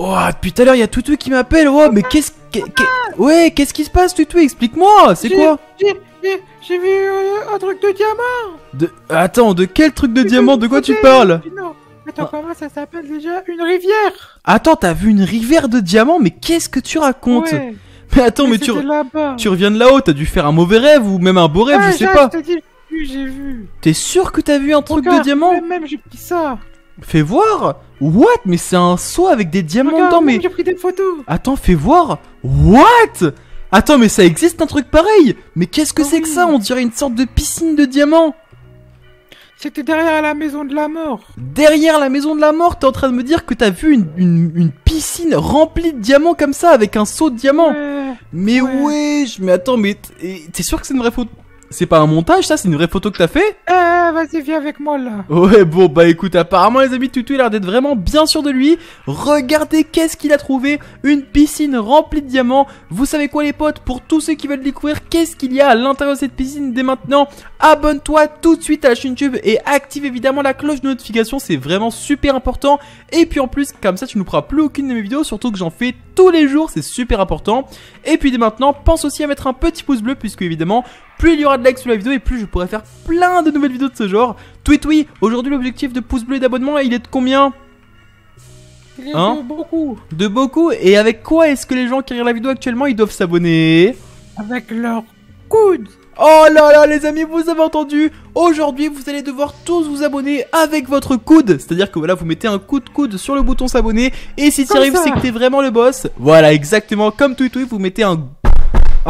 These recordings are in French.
Oh, depuis tout à l'heure, il y a Toutou qui m'appelle. Oh, mais qu'est-ce que. ouais, qu'est-ce qui se passe, Toutou Explique-moi, c'est quoi J'ai vu euh, un truc de diamant De. Attends, de quel truc de diamant De quoi tu parles euh, non. Attends, oh. comment ça s'appelle déjà Une rivière Attends, t'as vu une rivière de diamants Mais qu'est-ce que tu racontes Mais attends, mais, tu, tu reviens de là-haut, t'as dû faire un mauvais rêve ou même un beau rêve, je sais pas. J'ai vu, j'ai vu. T'es sûr que t'as vu un truc de diamant Même, j'ai pris ça. Fais voir What Mais c'est un seau avec des diamants dedans, mais... j'ai pris des photos Attends, fais voir What Attends, mais ça existe un truc pareil Mais qu'est-ce que ah c'est que ça On dirait une sorte de piscine de diamants C'était derrière la maison de la mort Derrière la maison de la mort T'es en train de me dire que t'as vu une, piscine remplie de diamants comme ça, avec un seau de diamants Mais ouais, mais attends, mais t'es sûr que c'est une vraie photo c'est pas un montage, ça C'est une vraie photo que t'as fait Euh, vas-y, viens avec moi, là. Ouais, bon, bah écoute, apparemment, les amis, Tutu, il a l'air d'être vraiment bien sûr de lui. Regardez qu'est-ce qu'il a trouvé Une piscine remplie de diamants. Vous savez quoi, les potes Pour tous ceux qui veulent découvrir qu'est-ce qu'il y a à l'intérieur de cette piscine dès maintenant, abonne-toi tout de suite à la chaîne YouTube et active évidemment la cloche de notification, c'est vraiment super important. Et puis en plus, comme ça, tu ne prends plus aucune de mes vidéos, surtout que j'en fais tous les jours, c'est super important. Et puis dès maintenant, pense aussi à mettre un petit pouce bleu, puisque évidemment, plus il y aura de likes sur la vidéo et plus je pourrai faire plein de nouvelles vidéos de ce genre. Tweet oui, aujourd'hui l'objectif de pouce bleu et d'abonnement, il est de combien hein de beaucoup. De beaucoup Et avec quoi est-ce que les gens qui regardent la vidéo actuellement, ils doivent s'abonner Avec leur coude Oh là là les amis, vous avez entendu Aujourd'hui, vous allez devoir tous vous abonner avec votre coude. C'est-à-dire que voilà, vous mettez un coup de coude sur le bouton s'abonner. Et si tu arrives, c'est que t'es vraiment le boss. Voilà, exactement comme oui vous mettez un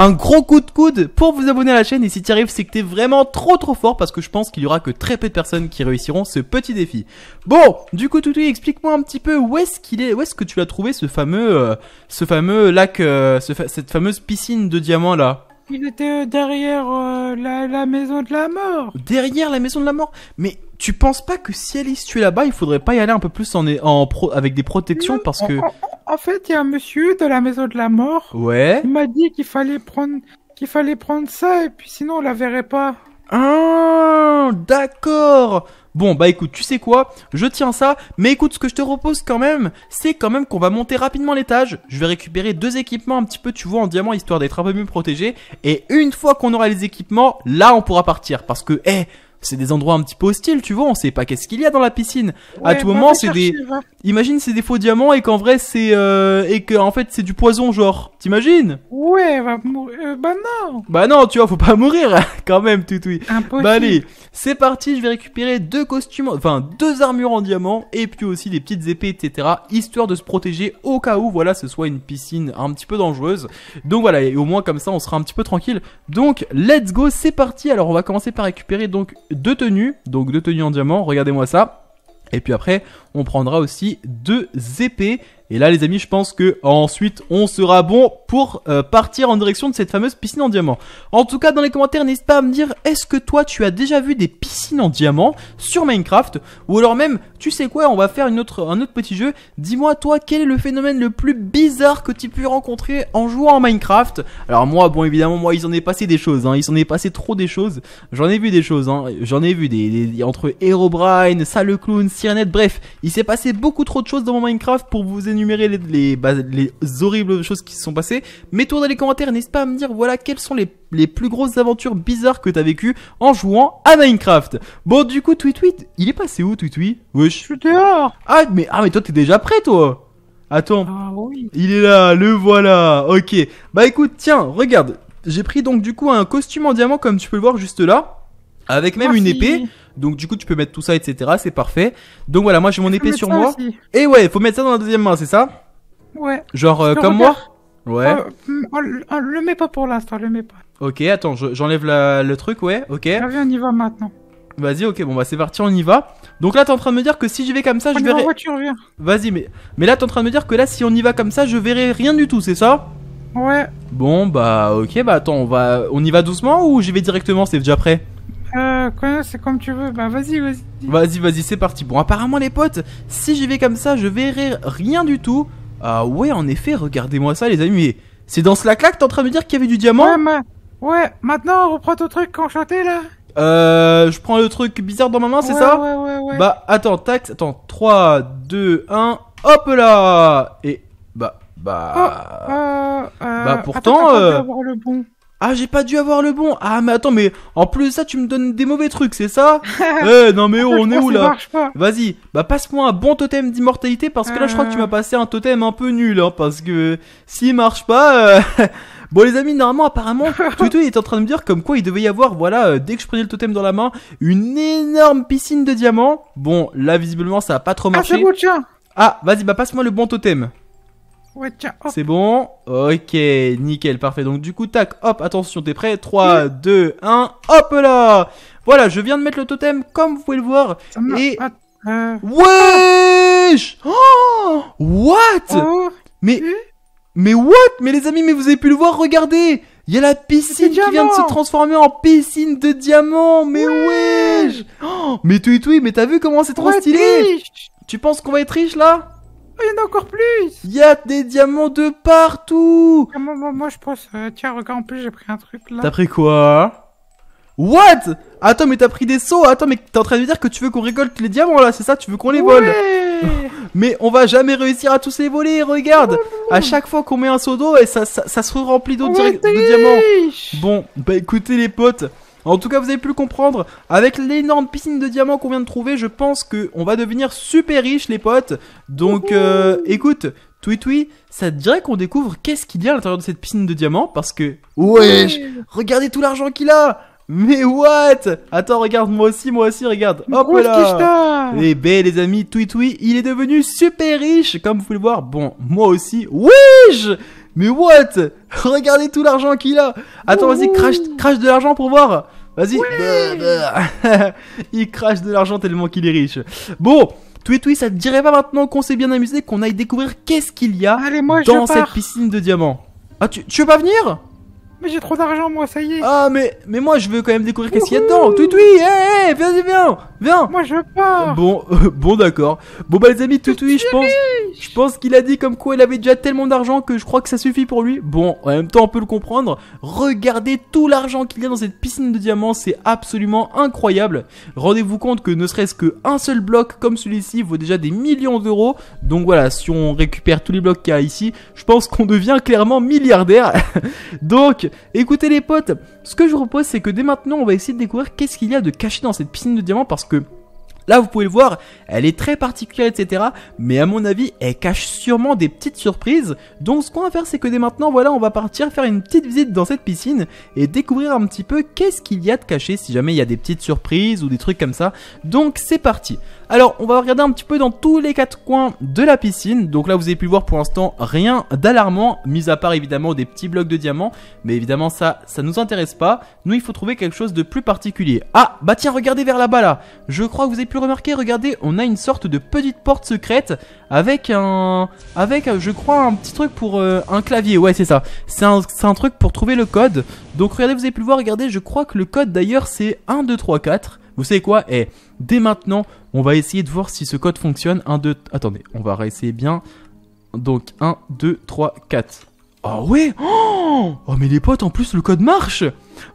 un gros coup de coude pour vous abonner à la chaîne. Et si tu arrives, c'est que t'es vraiment trop trop fort parce que je pense qu'il y aura que très peu de personnes qui réussiront ce petit défi. Bon, du coup, Toutoui explique-moi un petit peu où est-ce qu'il est, où est-ce que tu as trouvé ce fameux, euh, ce fameux lac, euh, cette fameuse piscine de diamants là. Il était euh, derrière euh, la, maison de la mort. Derrière la maison de la mort Mais tu penses pas que si elle est située là-bas, il faudrait pas y aller un peu plus en, pro, avec des protections parce que. En, fait, il y a un monsieur de la maison de la mort. Ouais. Il m'a dit qu'il fallait prendre qu'il fallait prendre ça et puis sinon on la verrait pas. Ah, d'accord. Bon, bah écoute, tu sais quoi Je tiens ça, mais écoute, ce que je te repose quand même, c'est quand même qu'on va monter rapidement l'étage. Je vais récupérer deux équipements un petit peu, tu vois, en diamant, histoire d'être un peu mieux protégé. Et une fois qu'on aura les équipements, là, on pourra partir. Parce que, eh c'est des endroits un petit peu hostiles, tu vois, on sait pas qu'est-ce qu'il y a dans la piscine. à tout bah, moment, c'est des Imagine c'est des faux diamants et qu'en vrai c'est euh, et que en fait c'est du poison genre. T'imagines Ouais, euh, bah non. Bah non, tu vois, faut pas mourir hein, quand même, tout oui. Bah allez, c'est parti, je vais récupérer deux costumes, enfin deux armures en diamant et puis aussi des petites épées etc. histoire de se protéger au cas où voilà, ce soit une piscine un petit peu dangereuse. Donc voilà, et au moins comme ça on sera un petit peu tranquille. Donc let's go, c'est parti. Alors on va commencer par récupérer donc deux tenues, donc deux tenues en diamant, regardez-moi ça. Et puis après, on prendra aussi deux épées. Et là les amis, je pense que ensuite on sera bon pour euh, partir en direction de cette fameuse piscine en diamant. En tout cas, dans les commentaires, n'hésite pas à me dire est-ce que toi tu as déjà vu des piscines en diamant sur Minecraft ou alors même tu sais quoi, on va faire une autre un autre petit jeu. Dis-moi toi quel est le phénomène le plus bizarre que tu pu rencontrer en jouant en Minecraft. Alors moi, bon évidemment, moi ils en est passé des choses, hein. ils en est passé trop des choses. J'en ai vu des choses, hein. j'en ai vu des, entre Herobrine, Sale Clown, Sirenette, bref, il s'est passé beaucoup trop de choses dans mon Minecraft pour vous énumérer les, les, bah, les horribles choses qui se sont passées. Mets-toi dans les commentaires, n'hésite pas à me dire voilà quelles sont les, plus grosses aventures bizarres que t'as vécues en jouant à Minecraft. Bon du coup Tweet Tweet, il est passé où Tweet Tweet je suis Ah mais ah mais toi t'es déjà prêt toi. Attends. Ah, oui. Il est là, le voilà. OK. Bah écoute, tiens, regarde. J'ai pris donc du coup un costume en diamant comme tu peux le voir juste là avec même une épée. Donc du coup, tu peux mettre tout ça, etc. C'est parfait. Donc voilà, moi j'ai mon épée sur moi. Et ouais, faut mettre ça dans la deuxième main, c'est ça Ouais. Genre euh, comme moi Ouais. Oh, mm, oh, oh, le mets pas pour l'instant, le mets pas. Ok, attends, j'enlève le truc, ouais, ok. on y va maintenant. Vas-y, ok, bon bah c'est parti, on y va. Donc là, t'es en train de me dire que si j'y vais comme ça, je verrai. Vas-y, mais mais là, t'es en train de me dire que là, si on y va comme ça, je verrai rien du tout, c'est ça Ouais. Bon bah ok, bah attends, on va, on y va doucement ou j'y vais directement, c'est déjà prêt euh, quoi C'est comme tu veux. Bah, vas-y, vas-y. Vas-y, vas-y, c'est parti. Bon, apparemment, les potes, si j'y vais comme ça, je verrai rien du tout. Ah, ouais, en effet, regardez-moi ça, les amis. C'est dans la claque t'es en train de me dire qu'il y avait du diamant ouais, maintenant, reprends ton truc enchanté, là. Euh, je prends le truc bizarre dans ma main, c'est ça ouais, ouais, ouais. Bah, attends, tac, attends. 3, 2, 1, hop là Et, bah, bah... Oh, euh, euh, bah, pourtant... Ah, j'ai pas dû avoir le bon. Ah, mais attends, mais en plus ça, tu me donnes des mauvais trucs, c'est ça Eh, non mais oh, on est où là Vas-y, bah passe-moi un bon totem d'immortalité parce que là, je crois que tu euh. m'as passé un totem un peu nul, hein, parce que s'il marche pas. Euh, bon les amis, normalement apparemment, Tutu est en train de me dire comme quoi il devait y avoir, voilà, euh, dès que je prenais le totem dans la main, une énorme piscine de diamants. Bon, là visiblement ça a pas trop ah, marché. Ah, vas-y, bah passe-moi le bon totem. C'est bon Ok, nickel, parfait. Donc du coup, tac, hop, attention, t'es prêt 3, 2, 1, hop là Voilà, je viens de mettre le totem, comme vous pouvez le voir. Et... Euh. Wesh oh What oh! Mais... Mais what Mais les amis, mais vous avez pu le voir, regardez Il y a la piscine qui vient de se transformer en piscine de diamants Mais wesh oh Mais tout, mais t'as vu comment c'est trop stylé Tu penses qu'on va être riche là il y en a encore plus Il y a des diamants de partout ah, moi, je pense... Euh, tiens, regarde, en plus, j'ai pris un truc, là. T'as pris quoi What Attends, mais t'as pris des seaux Attends, mais t'es en train de dire que tu veux qu'on récolte les diamants, là, c'est ça Tu veux qu'on les vole Mais on va jamais réussir à tous les voler, regarde oh, À chaque fois qu'on met un seau d'eau, et ça, ça, se remplit d'eau oh, de diamants Bon, bah écoutez les potes en tout cas, vous avez pu le comprendre, avec l'énorme piscine de diamants qu'on vient de trouver, je pense qu'on va devenir super riche, les potes. Donc, euh, écoute, Tui ça te dirait qu'on découvre qu'est-ce qu'il y a à l'intérieur de cette piscine de diamants Parce que, wesh, regardez tout l'argent qu'il a mais what Attends, regarde, moi aussi, moi aussi, regarde. Hop là Eh ben, les amis, Tui il est devenu super riche, comme vous pouvez le voir. Bon, moi aussi, wesh Mais what Regardez tout l'argent qu'il a Attends, vas-y, crash, crash de l'argent pour voir Vas-y. il crache de l'argent tellement qu'il est riche. Bon, Tweet Tweet, ça te dirait pas maintenant qu'on s'est bien amusé, qu'on aille découvrir qu'est-ce qu'il y a dans cette piscine de diamants Ah, tu, tu veux pas venir mais j'ai trop d'argent, moi, ça y est. Ah, mais, mais moi, je veux quand même découvrir qu'est-ce qu'il y a dedans. Tout oui, hé, viens, viens, viens. Moi, je pas. Bon, euh, bon, d'accord. Bon, bah, les amis, tout je pense, je pense qu'il a dit comme quoi il avait déjà tellement d'argent que je crois que ça suffit pour lui. Bon, en même temps, on peut le comprendre. Regardez tout l'argent qu'il y a dans cette piscine de diamants, c'est absolument incroyable. Rendez-vous compte que ne serait-ce qu'un seul bloc comme celui-ci vaut déjà des millions d'euros. Donc voilà, si on récupère tous les blocs qu'il y a ici, je pense qu'on devient clairement milliardaire. Donc, écoutez les potes, ce que je vous propose c'est que dès maintenant on va essayer de découvrir qu'est-ce qu'il y a de caché dans cette piscine de diamants parce que Là, vous pouvez le voir, elle est très particulière, etc. Mais à mon avis, elle cache sûrement des petites surprises. Donc, ce qu'on va faire, c'est que dès maintenant, voilà, on va partir faire une petite visite dans cette piscine et découvrir un petit peu qu'est-ce qu'il y a de caché si jamais il y a des petites surprises ou des trucs comme ça. Donc, c'est parti. Alors, on va regarder un petit peu dans tous les quatre coins de la piscine. Donc là, vous avez pu voir pour l'instant rien d'alarmant, mis à part évidemment des petits blocs de diamants. Mais évidemment, ça, ça nous intéresse pas. Nous, il faut trouver quelque chose de plus particulier. Ah, bah tiens, regardez vers là-bas là. Je crois que vous avez pu remarquer, regardez, on a une sorte de petite porte secrète avec un... Avec, je crois, un petit truc pour... Euh, un clavier, ouais, c'est ça. C'est un, un truc pour trouver le code. Donc regardez, vous avez pu le voir, regardez, je crois que le code d'ailleurs, c'est 1, 2, 3, 4. Vous savez quoi Eh, dès maintenant, on va essayer de voir si ce code fonctionne. 1, 2, attendez, on va réessayer bien. Donc 1, 2, 3, 4. Oh ouais oh Oh, mais les potes, en plus le code marche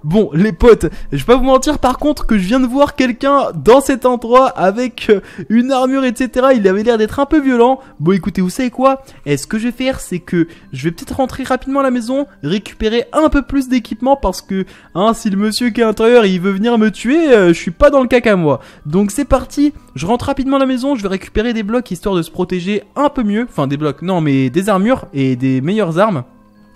Bon, les potes, je vais pas vous mentir par contre que je viens de voir quelqu'un dans cet endroit avec euh, une armure, etc. Il avait l'air d'être un peu violent. Bon, écoutez, vous savez quoi est eh, ce que je vais faire, c'est que je vais peut-être rentrer rapidement à la maison, récupérer un peu plus d'équipement parce que, hein, si le monsieur qui est à l'intérieur, il veut venir me tuer, euh, je suis pas dans le caca moi. Donc c'est parti, je rentre rapidement à la maison, je vais récupérer des blocs histoire de se protéger un peu mieux. Enfin, des blocs, non, mais des armures et des meilleures armes.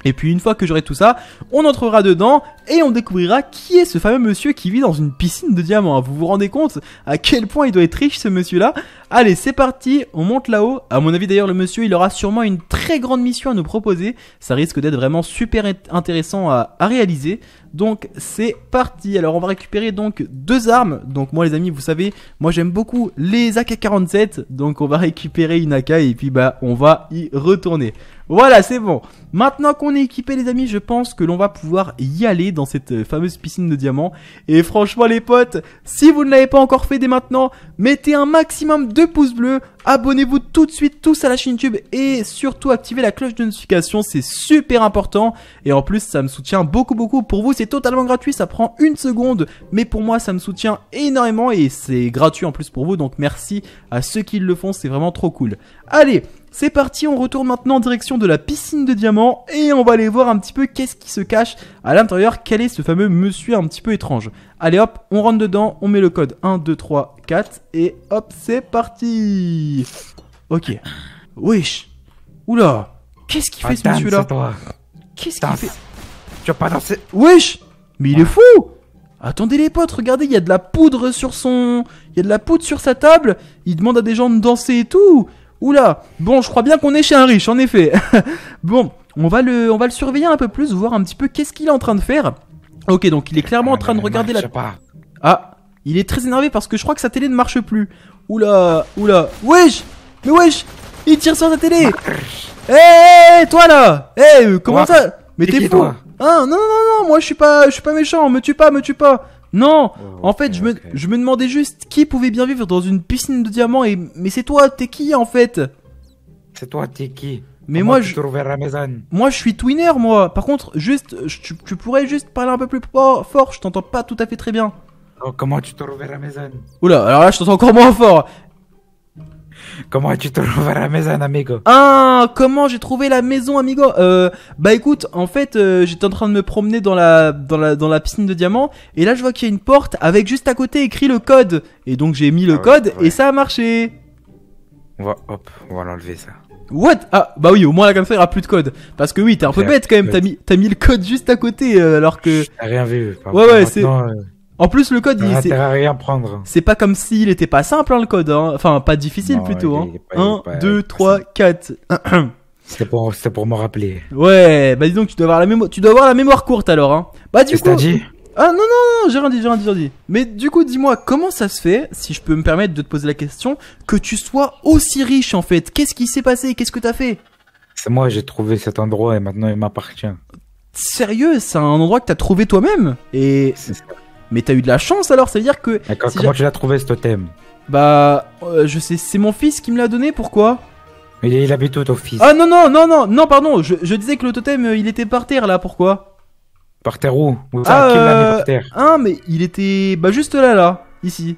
Et puis une fois que j'aurai tout ça, on entrera dedans et on découvrira qui est ce fameux monsieur qui vit dans une piscine de diamants. Vous vous rendez compte à quel point il doit être riche ce monsieur-là Allez, c'est parti, on monte là-haut. À mon avis d'ailleurs, le monsieur, il aura sûrement une très grande mission à nous proposer. Ça risque d'être vraiment super intéressant à, réaliser. Donc c'est parti. Alors on va récupérer donc deux armes. Donc moi les amis, vous savez, moi j'aime beaucoup les AK-47. Donc on va récupérer une AK et puis bah on va y retourner. Voilà, c'est bon. Maintenant qu'on est équipé les amis, je pense que l'on va pouvoir y aller dans cette euh, fameuse piscine de diamants. Et franchement les potes, si vous ne l'avez pas encore fait dès maintenant, mettez un maximum de deux pouces bleus, abonnez-vous tout de suite tous à la chaîne YouTube et surtout activez la cloche de notification, c'est super important et en plus ça me soutient beaucoup beaucoup. Pour vous c'est totalement gratuit, ça prend une seconde, mais pour moi ça me soutient énormément et c'est gratuit en plus pour vous, donc merci à ceux qui le font, c'est vraiment trop cool. Allez, c'est parti, on retourne maintenant en direction de la piscine de diamants et on va aller voir un petit peu qu'est-ce qui se cache à l'intérieur, quel est ce fameux monsieur un petit peu étrange. Allez hop, on rentre dedans, on met le code 1, 2, 3, 4 et hop, c'est parti Ok. Wesh Oula Qu'est-ce qu'il fait ce monsieur-là Qu'est-ce qu'il fait Tu vas pas danser Wesh Mais il est fou Attendez les potes, regardez, il y a de la poudre sur son... Il y a de la poudre sur sa table, il demande à des gens de danser et tout Oula, bon, je crois bien qu'on est chez un riche, en effet. bon, on va, le, on va le surveiller un peu plus, voir un petit peu qu'est-ce qu'il est en train de faire. Ok, donc il est clairement en train de regarder la... Pas. Ah, il est très énervé parce que je crois que sa télé ne marche plus. Oula, oula, wesh, mais wesh, il tire sur sa télé. Hé, eh, eh, toi là, hé, eh, euh, comment ça Mais t'es fou. Hein, non, non, non, moi je suis pas, je suis pas méchant, me tue pas, me tue pas. Non, oh, en fait, je, me, je me demandais juste qui pouvait bien vivre dans une piscine de diamants et mais c'est toi, t'es qui en fait C'est toi, t'es qui Mais moi, je la maison Moi, je suis twinner moi. Par contre, juste tu, pourrais juste parler un peu plus fort, je t'entends pas tout à fait très bien. Oh, comment tu à la maison Oula, alors là je t'entends encore moins fort. Comment as-tu trouvé la maison, amigo Ah, comment j'ai trouvé la maison, amigo euh, Bah écoute, en fait, euh, j'étais en train de me promener dans la, dans la, dans la piscine de diamants, et là je vois qu'il y a une porte avec juste à côté écrit le code. Et donc j'ai mis le ah code et ça a marché. On va, hop, on va l'enlever ça. What Ah, bah oui, au moins là comme ça il n'y aura plus de code. Parce que oui, t'es un peu bête quand même, t'as mis, mis le code juste à côté euh, alors que. T'as rien vu. Ouais, ouais, c'est. Euh, en plus, le code, il, c'est... à rien prendre. C'est pas comme s'il était pas simple, hein, le code. Hein. Enfin, pas difficile plutôt. Hein. 1, 2, 3, 4. C'était pour, pour me rappeler. Ouais, bah dis donc, tu dois avoir la mémoire, tu dois avoir la mémoire courte alors. Hein. Bah du quest coup. dit ah non, non, non, j'ai rien dit, j'ai rien dit, j'ai rien dit. Mais du coup, dis-moi, comment ça se fait, si je peux me permettre de te poser la question, que tu sois aussi riche en fait Qu'est-ce qui s'est passé Qu'est-ce que t'as fait C'est moi, j'ai trouvé cet endroit et maintenant il m'appartient. Sérieux C'est un endroit que t'as trouvé toi-même Et. C'est mais t'as eu de la chance alors, ça veut dire que. D'accord, comment tu l'as trouvé ce totem Bah, euh, je sais, c'est mon fils qui me l'a donné, pourquoi il, il habite au ton fils Ah non, non, non, non, non, pardon, je, disais que le totem euh, il était par terre là, pourquoi Par terre où, ah, par euh, terre Ah, mais il était. Bah, juste là, là, ici.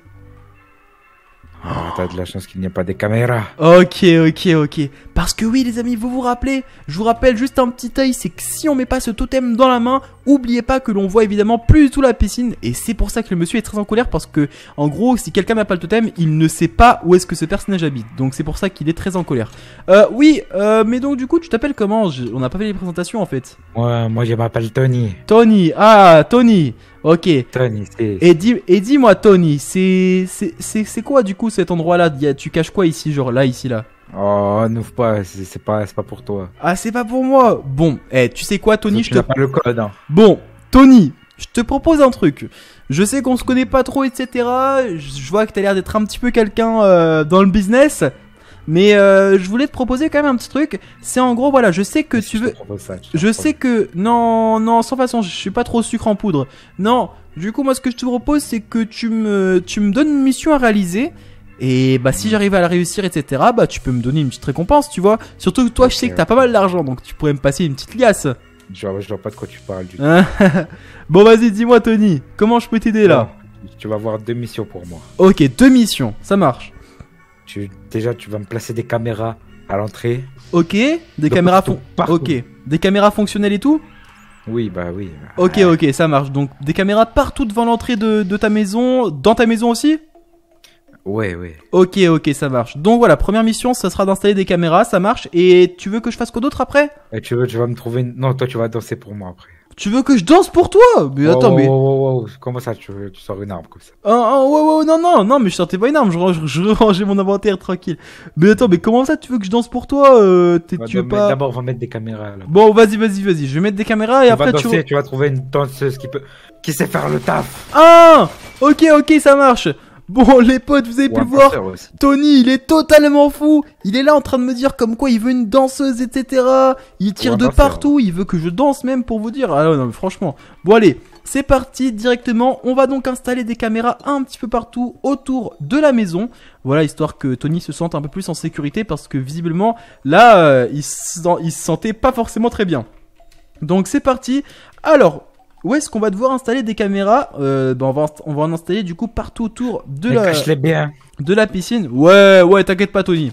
Ah, T'as de la chance qu'il n'y a pas des caméras. Ok, ok, ok. Parce que oui, les amis, vous vous rappelez Je vous rappelle juste un petit œil, c'est que si on met pas ce totem dans la main, oubliez pas que l'on voit évidemment plus du tout la piscine. Et c'est pour ça que le monsieur est très en colère parce que, en gros, si quelqu'un n'a pas le totem, il ne sait pas où est-ce que ce personnage habite. Donc c'est pour ça qu'il est très en colère. Euh, oui, euh, mais donc du coup, tu t'appelles comment On n'a pas fait les présentations en fait. Ouais, moi je m'appelle Tony. Tony, ah, Tony. Ok. Tony, et dis, et dis-moi, Tony, c'est, c'est, quoi du coup cet endroit-là Tu caches quoi ici, genre là, ici, là Oh, n'ouvre pas, c'est, pas, pas pour toi. Ah, c'est pas pour moi. Bon, eh, tu sais quoi, Tony, je te. pas le code. Hein. Bon, Tony, je te propose un truc. Je sais qu'on se connaît pas trop, etc. Je vois que t'as l'air d'être un petit peu quelqu'un euh, dans le business. Mais euh, je voulais te proposer quand même un petit truc. C'est en gros, voilà, je sais que tu veux. Je sais que. Non, non, sans façon, je suis pas trop sucre en poudre. Non, du coup, moi, ce que je te propose, c'est que tu me, tu me donnes une mission à réaliser. Et bah si mm. j'arrive à la réussir, etc., bah tu peux me donner une petite récompense, tu vois. Surtout que toi, je sais que t'as pas mal d'argent, donc tu pourrais me passer une petite liasse. Je je vois pas de quoi tu parles du tout. bon, vas-y, dis-moi, Tony, comment je peux t'aider là Tu vas avoir deux missions pour moi. Ok, deux missions, ça marche. Tu, déjà, tu vas me placer des caméras à l'entrée. Ok, des caméras partout, Ok, des caméras fonctionnelles et tout. Oui, bah oui. Ok, ok, ça marche. Donc des caméras partout devant l'entrée de, de, ta maison, dans ta maison aussi. Ouais, ouais. Ok, ok, ça marche. Donc voilà, première mission, ça sera d'installer des caméras, ça marche. Et tu veux que je fasse quoi d'autre après et Tu veux, tu vas me trouver. Non, toi, tu vas danser pour moi après. Tu veux que je danse pour toi Mais attends, mais. oh, Comment ça, tu, sors une arme comme ça Ah, oh, ouais, non, non, non, mais je sortais pas une arme, je, range, rangeais mon inventaire tranquille. Mais attends, mais comment ça, tu veux que je danse pour toi euh, Tu D'abord, on va mettre des caméras là. Bon, vas-y, vas-y, vas-y, je vais mettre des caméras et après danser, tu. tu vas trouver une danseuse qui peut. qui sait faire le taf Ah Ok, ok, ça marche Bon, les potes, vous avez pu le voir, Tony, il est totalement fou. Il est là en train de me dire comme quoi il veut une danseuse, etc. Il tire de partout. Il veut que je danse même pour vous dire. Ah non, franchement. Bon, allez, c'est parti directement. On va donc installer des caméras un petit peu partout autour de la maison. Voilà, histoire que Tony se sente un peu plus en sécurité parce que visiblement, là, euh, il, il se sentait pas forcément très bien. Donc c'est parti. Alors, où est-ce qu'on va devoir installer des caméras euh, ben, on, va, en installer du coup partout autour de, de la piscine. Ouais, ouais, t'inquiète pas, Tony.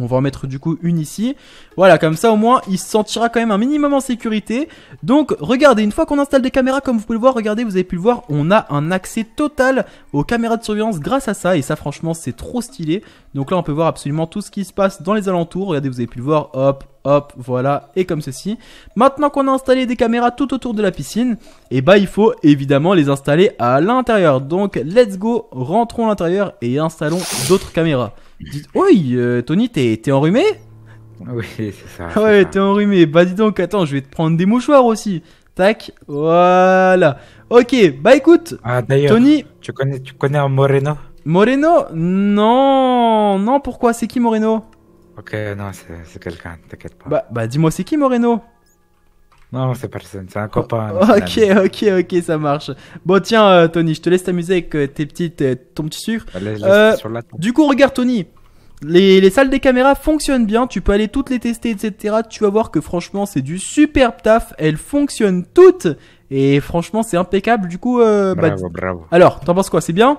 On va en mettre du coup une ici. Voilà, comme ça au moins il se sentira quand même un minimum en sécurité. Donc regardez, une fois qu'on installe des caméras, comme vous pouvez le voir, regardez, vous avez pu le voir, on a un accès total aux caméras de surveillance grâce à ça. Et ça franchement c'est trop stylé. Donc là on peut voir absolument tout ce qui se passe dans les alentours. Regardez, vous avez pu le voir, hop, hop, voilà, et comme ceci. Maintenant qu'on a installé des caméras tout autour de la piscine, et eh bah ben, il faut évidemment les installer à l'intérieur. Donc let's go, rentrons à l'intérieur et installons d'autres caméras. Dites, oui, euh, Tony, t'es enrhumé Oui, c'est ça. ouais, t'es enrhumé. Bah dis donc, attends, je vais te prendre des mouchoirs aussi. Tac, voilà. Ok, bah écoute, ah, Tony. Tu connais, tu connais un Moreno Moreno Non, non, pourquoi C'est qui Moreno Ok, non, c'est quelqu'un, t'inquiète pas. Bah, bah dis-moi, c'est qui Moreno Non, c'est personne, c'est un copain. ok, ok, ok, ça marche. Bon, tiens, euh, Tony, je te laisse t'amuser avec euh, tes petites, euh, ton petit sucre. Bah, du coup, regarde, Tony. Les, les, salles des caméras fonctionnent bien, tu peux aller toutes les tester, etc. Tu vas voir que franchement c'est du superbe taf, elles fonctionnent toutes et franchement c'est impeccable. Du coup, bah, bravo, bah, bravo. Alors, t'en penses quoi C'est bien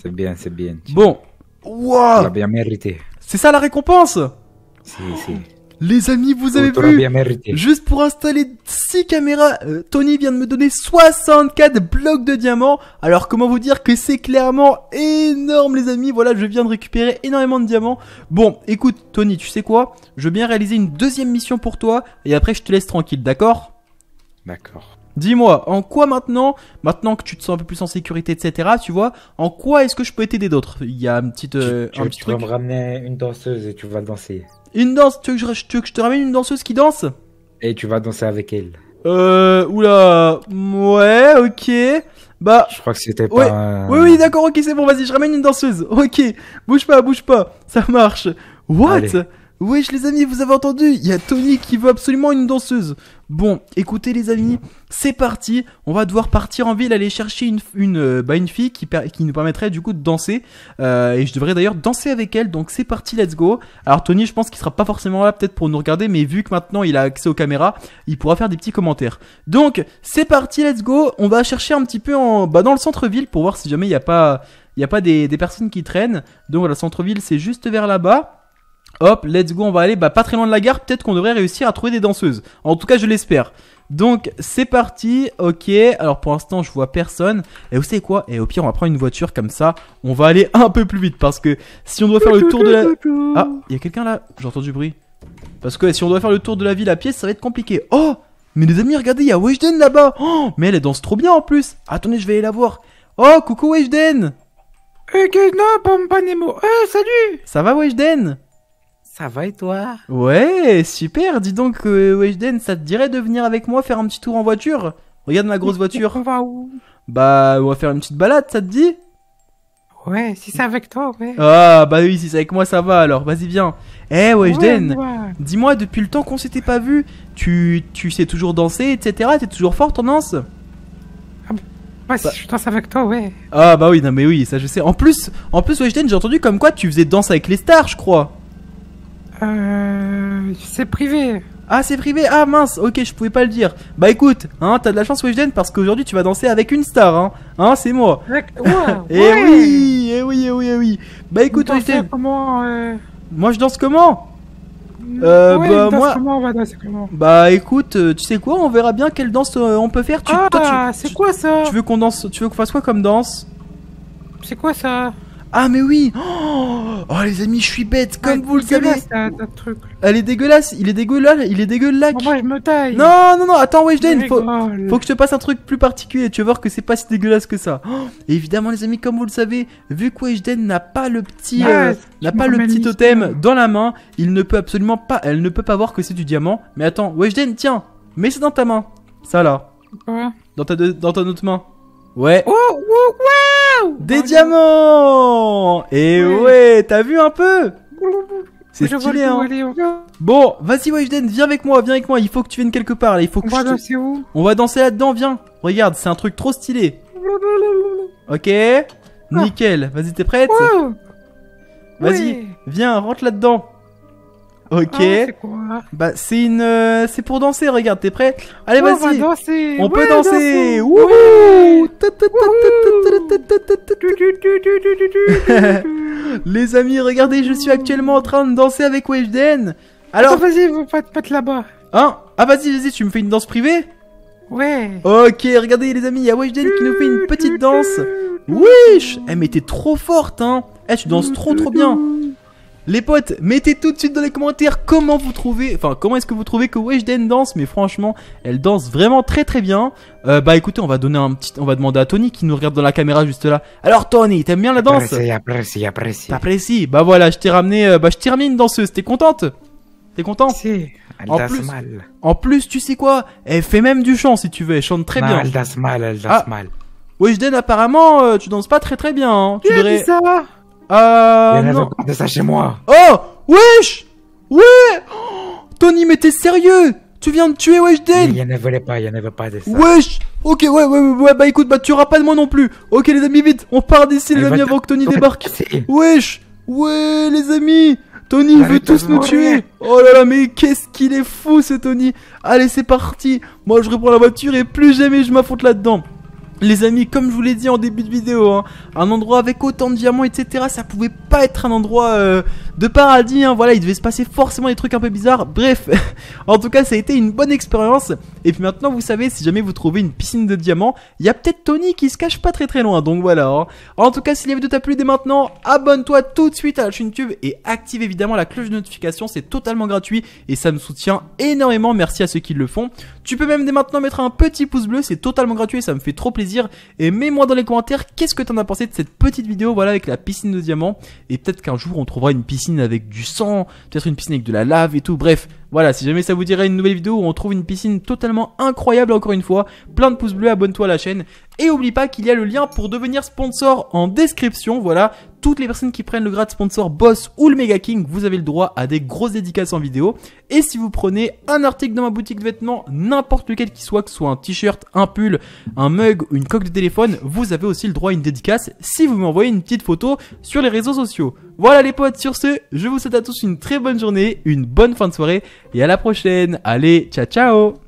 C'est bien, c'est bien. Bon, Wow. bien mérité. C'est ça la récompense Les amis, vous avez vu Juste pour installer 6 caméras, euh, Tony vient de me donner 64 blocs de diamants. Alors comment vous dire que c'est clairement énorme les amis. Voilà, je viens de récupérer énormément de diamants. Bon, écoute Tony, tu sais quoi Je veux bien réaliser une deuxième mission pour toi et après je te laisse tranquille, d'accord D'accord. Dis-moi, en quoi maintenant, maintenant que tu te sens un peu plus en sécurité, etc., tu vois, en quoi est-ce que je peux t'aider d'autres Il y a une petite, tu, un petit, tu, euh, vas me ramener une danseuse et tu vas danser. Une danse tu veux, que je, te ramène une danseuse qui danse Et tu vas danser avec elle. Euh, oula, ouais, ok. Bah, je crois que c'était pas. Oui, oui, d'accord, ok, c'est bon, vas-y, je ramène une danseuse. Ok, bouge pas, bouge pas, ça marche. What Wesh les amis, vous avez entendu Il y a Tony qui veut absolument une danseuse. Bon, écoutez les amis, c'est parti. On va devoir partir en ville aller chercher une, une, euh, bah, une fille qui, qui, nous permettrait du coup de danser. Euh, et je devrais d'ailleurs danser avec elle, donc c'est parti, let's go. Alors Tony, je pense qu'il sera pas forcément là peut-être pour nous regarder, mais vu que maintenant il a accès aux caméras, il pourra faire des petits commentaires. Donc c'est parti, let's go. On va chercher un petit peu en, bah, dans le centre-ville pour voir si jamais il n'y a pas, y a pas des, des personnes qui traînent. Donc voilà, centre-ville c'est juste vers là-bas. Hop, let's go, on va aller bah, pas très loin de la gare. Peut-être qu'on devrait réussir à trouver des danseuses. En tout cas, je l'espère. Donc, c'est parti. Ok, alors pour l'instant, je vois personne. Et vous savez quoi Et au pire, on va prendre une voiture comme ça. On va aller un peu plus vite parce que si on doit faire le tour de la. Ah, il y a quelqu'un là J'entends du bruit. Parce que si on doit faire le tour de la ville à pied ça va être compliqué. Oh Mais les amis, regardez, il y a Weshden là-bas. Oh Mais elle danse trop bien en plus. Attendez, je vais aller la voir. Oh, coucou Weshden Eh, hey, eh, salut Ça va Weshden ça va et toi Ouais, super. Dis donc, euh, Weshden, ça te dirait de venir avec moi faire un petit tour en voiture Regarde ma grosse voiture. on va où Bah, on va faire une petite balade, ça te dit Ouais, si c'est avec toi, ouais. Ah, bah oui, si c'est avec moi, ça va alors. Vas-y, viens. Eh, Weshden, dis-moi, depuis le temps qu'on s'était pas vu, tu, tu sais toujours danser, etc. T'es toujours fort en danse Ah bah. bah si bah. je danse avec toi, ouais. Ah bah oui, non mais oui, ça je sais. En plus, en plus Weshden, j'ai entendu comme quoi tu faisais danse avec les stars, je crois. Euh, c'est privé. Ah, c'est privé. Ah mince. Ok, je pouvais pas le dire. Bah écoute, hein, t'as de la chance Weshden parce qu'aujourd'hui tu vas danser avec une star, hein. hein c'est moi. et eh oui, et eh oui, et eh oui, et oui. Bah écoute, Weshden. Comment euh Moi, je danse comment euh, bah, Comment, on va danser comment bah écoute, tu sais quoi, on verra bien quelle danse on peut faire. Tu, ah, c'est quoi ça Tu veux qu'on danse Tu veux qu'on fasse quoi comme danse C'est quoi ça ah mais oui oh, oh, les amis, je suis bête comme vous le savez. Hein, elle est dégueulasse, il est dégueulasse, il est dégueulasse. moi je me taille. Non non non, attends Weshden, faut, faut que je te passe un truc plus particulier, tu vas voir que c'est pas si dégueulasse que ça. évidemment les amis, comme vous le savez, vu que Weshden n'a pas le petit euh, n'a pas le petit totem dans la main, il ne peut absolument pas elle ne peut pas voir que c'est du diamant. Mais attends, Weshden, tiens, mets c'est dans ta main. Ça là. Dans ta dans autre main. Ouais. Oh, oh, ouais. Des diamants Et eh ouais, t'as vu un peu c'est stylé, hein. Bon, vas-y, Wajden, viens avec moi, viens avec moi. Il faut que tu viennes quelque part, là. Il faut que On je danser On va danser là-dedans, viens. Regarde, c'est un truc trop stylé. Ok. Ah. Nickel. Vas-y, t'es prête Vas-y, viens, rentre là-dedans. Ok. Ah, c'est Bah c'est une, euh, c'est pour danser. Regarde, t'es prêt Allez, vas-y. On, peut danser. Les amis, regardez, je suis actuellement en train de danser avec Weshden. Alors. vas-y, pas, pas là-bas. Hein Ah vas-y, vas-y, tu me fais une danse privée Ouais. Ok, regardez les amis, il y a Weshden qui nous fait une petite danse. Wesh Eh mais t'es trop forte, hein Eh, tu danses trop trop bien. Les potes, mettez tout de suite dans les commentaires comment vous trouvez, enfin comment est-ce que vous trouvez que Weshden danse, mais franchement, elle danse vraiment très très bien. Euh, bah écoutez, on va donner un petit, on va demander à Tony qui nous regarde dans la caméra juste là. Alors Tony, t'aimes bien la danse Apprécie, apprécie, apprécie. Bah voilà, je t'ai ramené, euh, bah je termine dans ce... danseuse. T'es contente T'es content en plus, mal. En plus, tu sais quoi Elle fait même du chant si tu veux. Elle chante très bien. Elle danse mal, elle ah. danse mal. Weshden, apparemment, euh, tu danses pas très très bien. Hein. Tu devrais. Ça ah Il de ça chez moi. Oh Wesh Ouais Tony, mais t'es sérieux Tu viens de tuer Wesh Den Il y en avait pas, il y en avait pas de ça. Wesh Ok, ouais, ouais, ouais, bah écoute, bah tu auras pas de moi non plus. Ok, les amis, vite, on part d'ici, les eh, amis, avant que Tony débarque. Wesh Ouais, les amis Tony, il veut tous nous tuer Oh là là, mais qu'est-ce qu'il est fou, ce Tony Allez, c'est parti Moi, je reprends la voiture et plus jamais je m'affronte là-dedans. Les amis, comme je vous l'ai dit en début de vidéo, hein, un endroit avec autant de diamants, etc., ça pouvait pas être un endroit euh, de paradis, hein. voilà, il devait se passer forcément des trucs un peu bizarres, bref, en tout cas, ça a été une bonne expérience, et puis maintenant, vous savez, si jamais vous trouvez une piscine de diamants, il y a peut-être Tony qui se cache pas très très loin. Donc voilà. Hein. en tout cas, si la vidéo t'a plu dès maintenant, abonne-toi tout de suite à la chaîne YouTube et active évidemment la cloche de notification. C'est totalement gratuit et ça me soutient énormément. Merci à ceux qui le font. Tu peux même dès maintenant mettre un petit pouce bleu. C'est totalement gratuit ça me fait trop plaisir. Et mets-moi dans les commentaires qu'est-ce que t'en as pensé de cette petite vidéo, voilà, avec la piscine de diamants. Et peut-être qu'un jour on trouvera une piscine avec du sang, peut-être une piscine avec de la lave et tout. Bref, voilà, si jamais ça vous dirait une nouvelle vidéo où on trouve une piscine totalement incroyable encore une fois, plein de pouces bleus, abonne-toi à la chaîne et oublie pas qu'il y a le lien pour devenir sponsor en description. Voilà, toutes les personnes qui prennent le grade sponsor Boss ou le Mega King, vous avez le droit à des grosses dédicaces en vidéo. Et si vous prenez un article dans ma boutique de vêtements, n'importe lequel qui soit, que ce soit un t-shirt, un pull, un mug ou une coque de téléphone, vous avez aussi le droit à une dédicace si vous m'envoyez une petite photo sur les réseaux sociaux. Voilà les potes, sur ce, je vous souhaite à tous une très bonne journée, une bonne fin de soirée et à la prochaine. Allez, ciao ciao